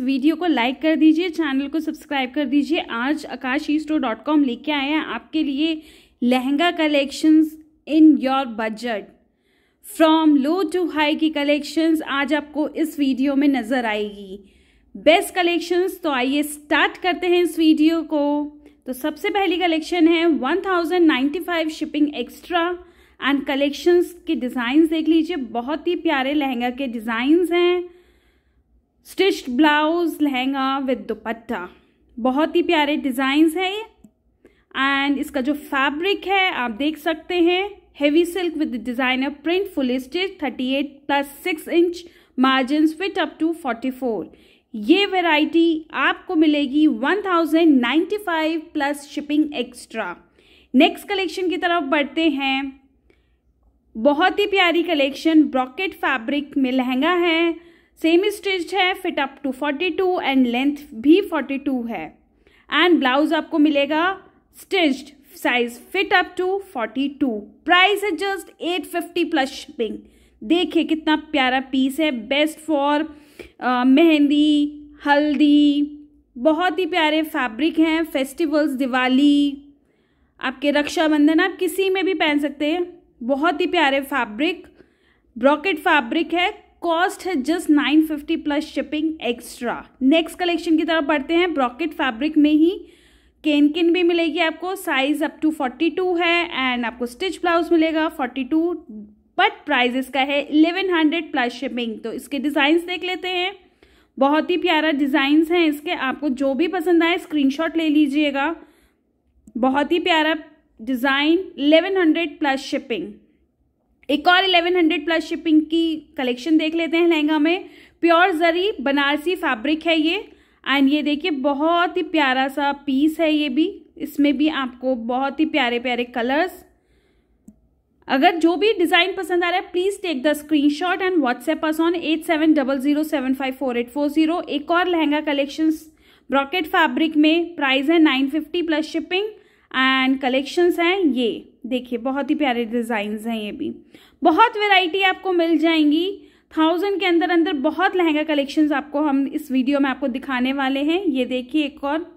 video को like कर दीजिए चैनल को सब्सक्राइब कर दीजिए आज Aakash e store dot com लेके आए हैं आपके लिए lehenga collections in your budget from low to high की कलेक्शंस आज आपको इस वीडियो में नज़र आएगी बेस्ट कलेक्शंस तो आइए स्टार्ट करते हैं इस वीडियो को तो सबसे पहली कलेक्शन है 1095 शिपिंग एक्स्ट्रा एंड कलेक्शंस के डिज़ाइंस देख लीजिए बहुत ही प्यारे लहंगा के डिज़ाइंस हैं stitched blouse lehenga with dupatta बहुत ही प्यारे डिज़ाइंस है ये एंड इसका जो फैब्रिक है आप देख सकते हैं heavy silk with designer print full stitch 38 plus six inch margin fit up to 44 ये वैरायटी आपको मिलेगी 1095 plus shipping extra next collection की तरफ बढ़ते हैं बहुत ही प्यारी कलेक्शन ब्रॉकेट फैब्रिक में लहंगा है सेम स्टिच है fit up to 42 and length भी 42 है एंड ब्लाउज आपको मिलेगा stitched size fit up to 42 price है जस्ट 850 प्लस शिपिंग देखिए कितना प्यारा पीस है बेस्ट फॉर मेहंदी हल्दी बहुत ही प्यारे फैब्रिक हैं फेस्टिवल्स दिवाली आपके रक्षाबंधन आप किसी में भी पहन सकते हैं बहुत ही प्यारे फैब्रिक ब्रॉकेट फैब्रिक है कॉस्ट है just nine fifty plus shipping extra next collection की तरफ बढ़ते हैं ब्रॉकेट फैब्रिक में ही केन किन भी मिलेगी आपको size up to forty two है एंड आपको स्टिच ब्लाउज मिलेगा फोर्टी टू बट प्राइज इसका है इलेवन हंड्रेड प्लस शिपिंग तो इसके डिजाइन देख लेते हैं बहुत ही प्यारा डिजाइन हैं इसके आपको जो भी पसंद आए शॉट ले लीजिएगा बहुत ही प्यारा design eleven hundred plus shipping एक और 1100 प्लस शिपिंग की कलेक्शन देख लेते हैं लहंगा में प्योर जरी बनारसी फैब्रिक है ये एंड ये देखिए बहुत ही प्यारा सा पीस है ये भी इसमें भी आपको बहुत ही प्यारे प्यारे कलर्स अगर जो भी डिज़ाइन पसंद आ रहा है please take the screenshot and WhatsApp us on eight seven double zero seven five four eight four zero एक और लहंगा कलेक्शंस ब्रॉकेट फैब्रिक में प्राइस है nine fifty plus shipping and collections हैं ये देखिए बहुत ही प्यारे डिज़ाइंस हैं ये भी बहुत वेराइटी आपको मिल जाएंगी थाउजेंड के अंदर अंदर बहुत लहंगा कलेक्शंस आपको हम इस वीडियो में आपको दिखाने वाले हैं ये देखिए एक और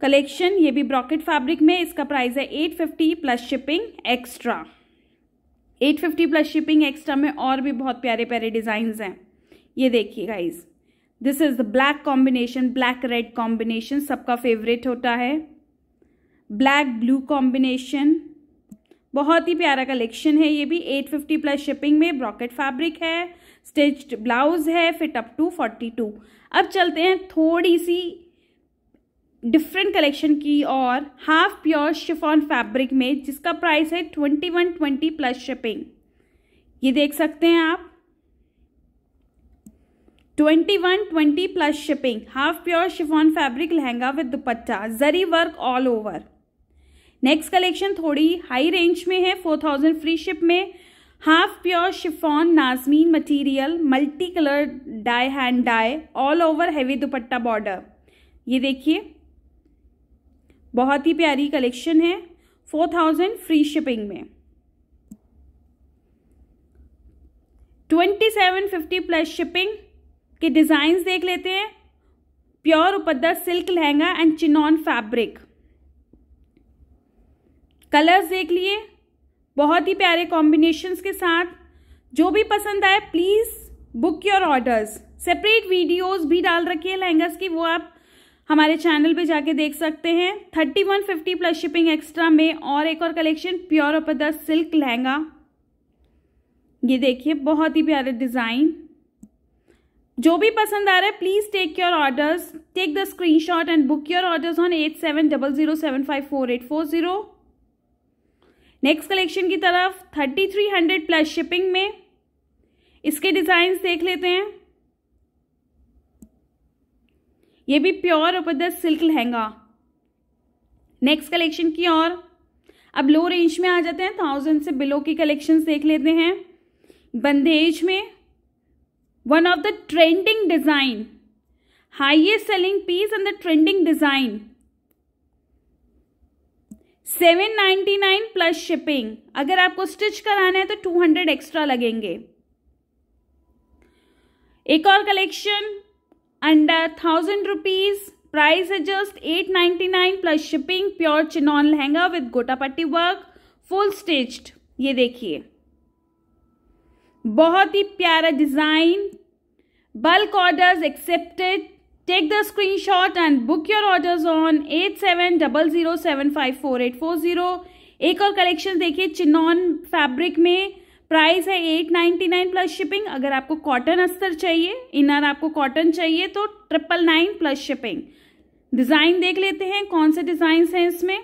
कलेक्शन ये भी ब्रॉकेट फैब्रिक में इसका प्राइस है eight fifty plus shipping extra eight fifty plus shipping extra में और भी बहुत प्यारे प्यारे डिज़ाइंस हैं ये देखिए guys this is the black combination black red combination सबका फेवरेट होता है ब्लैक ब्लू कॉम्बिनेशन बहुत ही प्यारा कलेक्शन है ये भी 850 प्लस शिपिंग में ब्रॉकेट फैब्रिक है स्टिच्ड ब्लाउज है फिट अप टू 42 अब चलते हैं थोड़ी सी डिफरेंट कलेक्शन की और हाफ प्योर शिफॉन फैब्रिक में जिसका प्राइस है 2120 प्लस शिपिंग ये देख सकते हैं आप 2120 plus shipping half pure chiffon fabric lehenga with dupatta zari work all over next collection थोड़ी हाई रेंज में है फोर थाउजेंड फ्री शिप में हाफ प्योर शिफॉन नाजमीन material multi colour dye hand dye all over heavy dupatta border ये देखिए बहुत ही प्यारी कलेक्शन है फोर थाउजेंड फ्री शिपिंग में twenty seven fifty plus shipping के डिजाइन देख लेते हैं pure Uppada silk lehenga and chinon fabric colours देख लिए बहुत ही प्यारे कॉम्बिनेशंस के साथ जो भी पसंद आए please book your orders separate videos भी डाल रखी है लहंगास की वो आप हमारे चैनल पे जाके देख सकते हैं thirty one fifty plus shipping extra में और एक और collection pure Uppada silk lehenga ये देखिए बहुत ही प्यारे डिज़ाइन जो भी पसंद आ रहा है please take your orders take the screenshot and book your orders on eight seven double zero seven five four eight four zero next collection की तरफ thirty three hundred plus shipping में इसके डिजाइन देख लेते हैं ये भी प्योर और सिल्क लहंगा नेक्स्ट कलेक्शन की और अब लो रेंज में आ जाते हैं थाउजेंड से बिलो की कलेक्शन देख लेते हैं बंदेज में one of the trending design highest selling piece and the trending design seven ninety nine plus shipping अगर आपको स्टिच कराना है तो टू हंड्रेड एक्स्ट्रा लगेंगे एक और collection under thousand rupees price है just eight ninety nine plus shipping pure chinon lehenga with gotapatti work full stitched ये देखिए बहुत ही प्यारा design bulk orders accepted take the screenshot and book your orders on eight seven double zero seven five four eight four zero एक और collection देखिए chinon fabric में price है eight ninety nine plus shipping अगर आपको cotton अस्तर चाहिए inner आपको कॉटन चाहिए तो triple nine plus shipping design देख लेते हैं कौन से डिजाइन हैं इसमें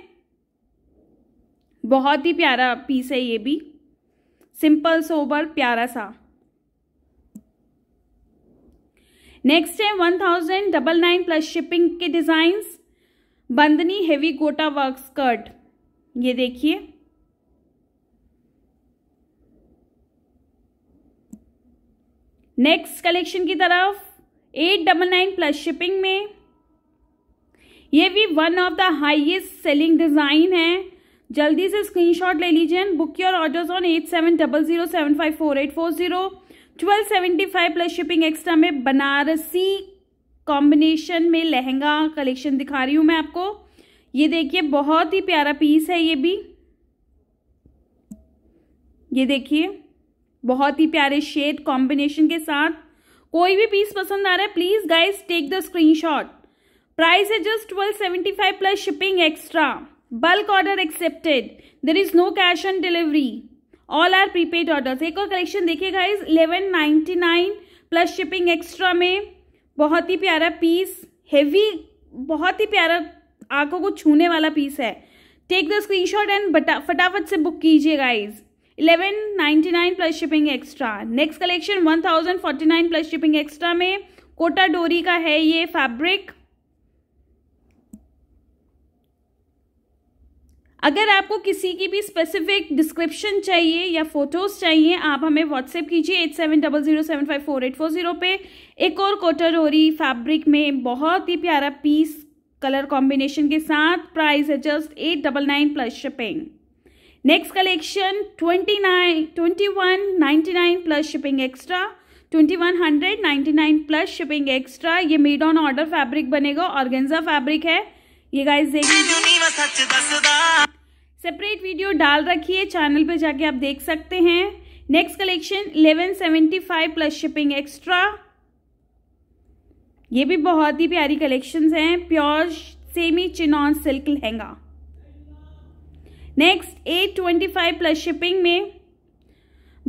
बहुत ही प्यारा पीस है ये भी सिंपल सोबर प्यारा सा नेक्स्ट है one thousand double nine plus shipping के designs bandhani heavy gota work skirt ये देखिए नेक्स्ट कलेक्शन की तरफ eight double nine plus shipping में ये भी one of the highest selling design है जल्दी से स्क्रीनशॉट ले लीजिए book your orders on eight seven double zero seven five four eight four zero twelve seventy five plus shipping extra में Banarasi combination में लहंगा कलेक्शन दिखा रही हूँ मैं आपको ये देखिए बहुत ही प्यारा पीस है ये भी ये देखिए बहुत ही प्यारे शेड कॉम्बिनेशन के साथ कोई भी पीस पसंद आ रहा है please guys take the screenshot price है just twelve seventy five plus shipping extra bulk order accepted there is no cash on delivery all are prepaid order एक और कलेक्शन देखिए guys eleven ninety nine plus shipping extra में बहुत ही प्यारा piece heavy बहुत ही प्यारा आंखों को छूने वाला पीस है टेक द स्क्रीनशॉट एंड फटाफट से बुक कीजिए guys eleven ninety nine plus shipping extra next collection one thousand forty nine plus shipping extra में कोटा डोरी का है ये फैब्रिक अगर आपको किसी की भी स्पेसिफिक डिस्क्रिप्शन चाहिए या फोटोज़ चाहिए आप हमें व्हाट्सएप कीजिए eight seven double zero seven five four eight four zero पे एक और कोटरोरी फैब्रिक में बहुत ही प्यारा पीस कलर कॉम्बिनेशन के साथ प्राइस है just eight double nine plus shipping next collection twenty nine twenty one ninety nine plus shipping extra twenty one hundred ninety nine plus shipping extra ये मेड ऑन ऑर्डर फैब्रिक बनेगा organza fabric है ये guys देखिए separate video डाल रखी है channel पे जाके आप देख सकते हैं next collection 1175 plus shipping extra ये भी बहुत ही प्यारी कलेक्शंस हैं pure semi chinon silk lehenga next 825 plus shipping में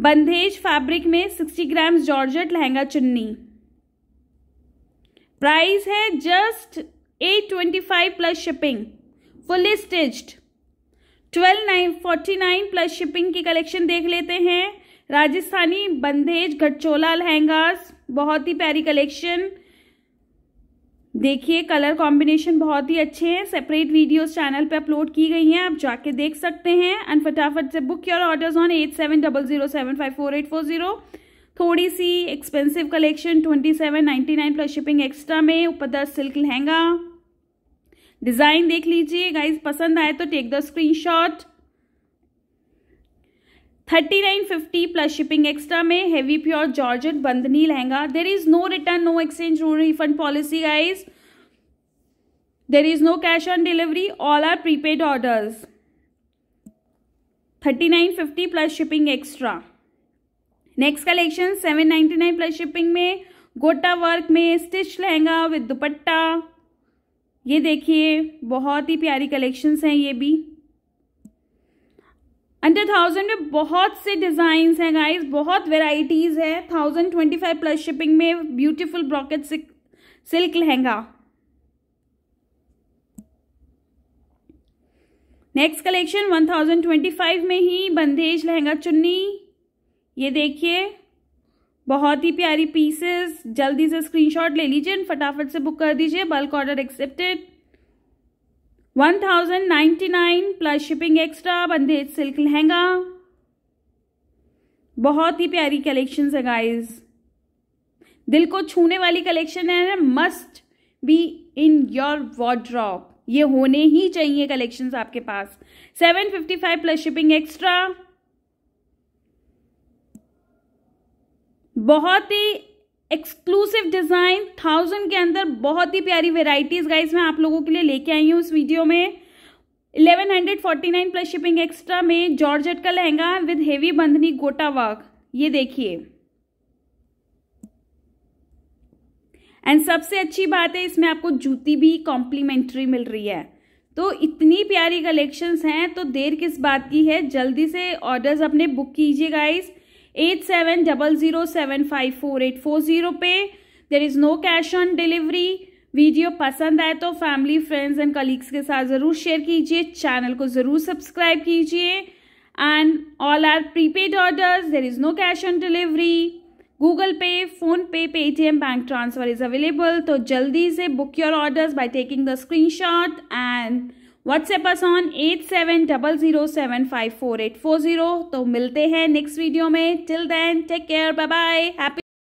बंधेज फैब्रिक में 60 ग्राम जॉर्जेट लहंगा चुन्नी प्राइस है just 825 plus shipping fully stitched twelve nine forty nine plus shipping की कलेक्शन देख लेते हैं राजस्थानी बंदेज घटचोला लहंगास बहुत ही प्यारी कलेक्शन देखिए कलर कॉम्बिनेशन बहुत ही अच्छे हैं सेपरेट वीडियोस चैनल पे अपलोड की गई हैं आप जाके देख सकते हैं एंड फटाफट से book your orders on eight seven double zero seven five four eight four zero थोड़ी सी expensive collection twenty seven ninety nine plus shipping extra में ऊपर दस सिल्क लहंगा डिजाइन देख लीजिए गाइज पसंद आए तो take the screenshot thirty nine fifty plus shipping extra में heavy pure georgette bandhani lehenga there is no return no exchange no refund policy guys there is no cash on delivery all are prepaid orders thirty nine fifty plus shipping extra next collection seven ninety nine plus shipping में gota work में stitch lehenga with दुपट्टा ये देखिए बहुत ही प्यारी collections हैं ये भी अंडर थाउजेंड में बहुत से डिज़ाइंस हैं गाइस बहुत वेराइटीज़ है thousand twenty five plus shipping में beautiful brocade silk lehenga next collection one thousand twenty five में ही बंदेज लहंगा चुन्नी ये देखिए बहुत ही प्यारी पीसेस जल्दी से स्क्रीनशॉट ले लीजिए एंड फटाफट से बुक कर दीजिए bulk order accepted 1099 plus shipping extra bandhej silk lehenga बहुत ही प्यारी कलेक्शन है गाइज दिल को छूने वाली कलेक्शन है must be in your wardrobe ये होने ही चाहिए कलेक्शंस आपके पास 755 प्लस शिपिंग एक्स्ट्रा बहुत ही एक्सक्लूसिव डिज़ाइन थाउजेंड के अंदर बहुत ही प्यारी वेराइटीज़ गाइज मैं आप लोगों के लिए लेके आई हूँ इस वीडियो में 1149 प्लस शिपिंग एक्स्ट्रा में जॉर्जेट का लहंगा विद हेवी बंधनी गोटा वर्क ये देखिए एंड सबसे अच्छी बात है इसमें आपको जूती भी कॉम्प्लीमेंट्री मिल रही है तो इतनी प्यारी कलेक्शंस हैं तो देर किस बात की है जल्दी से ऑर्डर्स अपने बुक कीजिए guys eight seven double zero seven five four eight four zero पे there is no cash on delivery video पसंद आए तो फैमिली फ्रेंड्स एंड कलीग्स के साथ ज़रूर शेयर कीजिए चैनल को ज़रूर सब्सक्राइब कीजिए and all are prepaid orders there is no cash on delivery Google Pay PhonePe Paytm bank transfer is available तो जल्दी से book your orders by taking the screenshot and WhatsApp us on eight seven double zero seven five four eight four zero तो मिलते हैं next video में till then take care bye bye happy